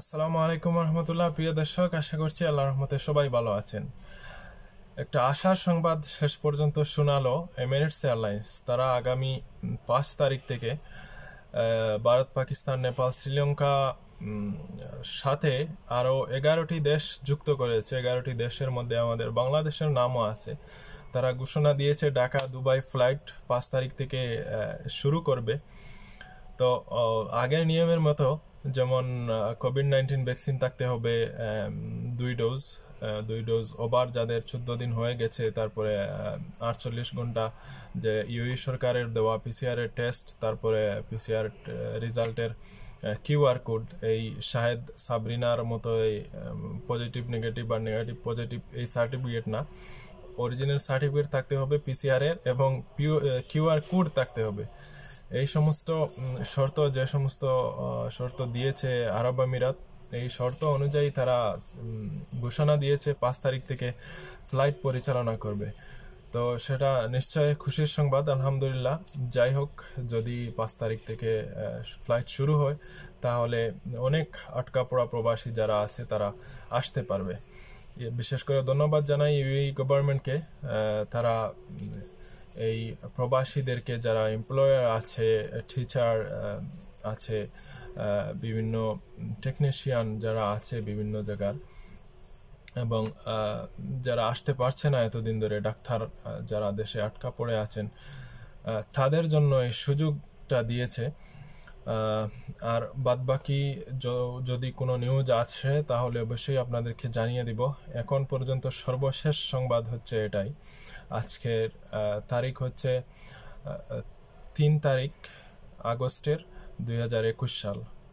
আসসালামু আলাইকুম রহমতুল্লাহ প্রিয় দর্শক আশা করছি আল্লাহ রহমতে সবাই ভালো আছেন একটা আশার সংবাদ শেষ পর্যন্ত শোনালো এমিরেটস এয়ারলাইন্স তারা আগামী পাঁচ তারিখ থেকে ভারত পাকিস্তান নেপাল শ্রীলঙ্কা সাথে আরও এগারোটি দেশ যুক্ত করেছে এগারোটি দেশের মধ্যে আমাদের বাংলাদেশের নামও আছে তারা ঘোষণা দিয়েছে ঢাকা দুবাই ফ্লাইট পাঁচ তারিখ থেকে শুরু করবে তো আগের নিয়মের মতো যেমন কোভিড নাইন্টিন ভ্যাকসিন থাকতে হবে দুই ডোজ দুই ডোজ ওভার যাদের চোদ্দ দিন হয়ে গেছে তারপরে আটচল্লিশ ঘন্টা যে ইউই সরকারের দেওয়া পিসিআরের টেস্ট তারপরে পিসিআর রেজাল্টের কিউআর কোড এই শাহেদ সাবরিনার মতো এই পজিটিভ নেগেটিভ আর নেগেটিভ পজিটিভ এই সার্টিফিকেট না অরিজিনাল সার্টিফিকেট থাকতে হবে পিসিআরের এবং কিউআর কোড থাকতে হবে এই সমস্ত শর্ত যে সমস্ত শর্ত দিয়েছে আরব আমিরাত এই শর্ত অনুযায়ী তারা ঘোষণা দিয়েছে পাঁচ তারিখ থেকে ফ্লাইট পরিচালনা করবে তো সেটা নিশ্চয় খুশির সংবাদ আলহামদুলিল্লাহ যাই হোক যদি পাঁচ তারিখ থেকে ফ্লাইট শুরু হয় তাহলে অনেক আটকা পড়া প্রবাসী যারা আছে তারা আসতে পারবে বিশেষ করে ধন্যবাদ জানাই ইউএই গভর্নমেন্টকে তারা এই প্রবাসীদেরকে যারা এমপ্লয়ার আছে টিচার আছে বিভিন্ন টেকনিশিয়ান যারা আছে বিভিন্ন জায়গার এবং যারা আসতে পারছে না এতদিন ধরে ডাক্তার যারা দেশে আটকা পড়ে আছেন তাদের জন্য এই সুযোগটা দিয়েছে আর বাদবাকি যদি কোনো নিউজ আছে তাহলে অবশ্যই আপনাদেরকে জানিয়ে দিব এখন পর্যন্ত সর্বশেষ সংবাদ হচ্ছে এটাই আজকের তারিখ হচ্ছে তিন তারিখ আগস্টের দুই সাল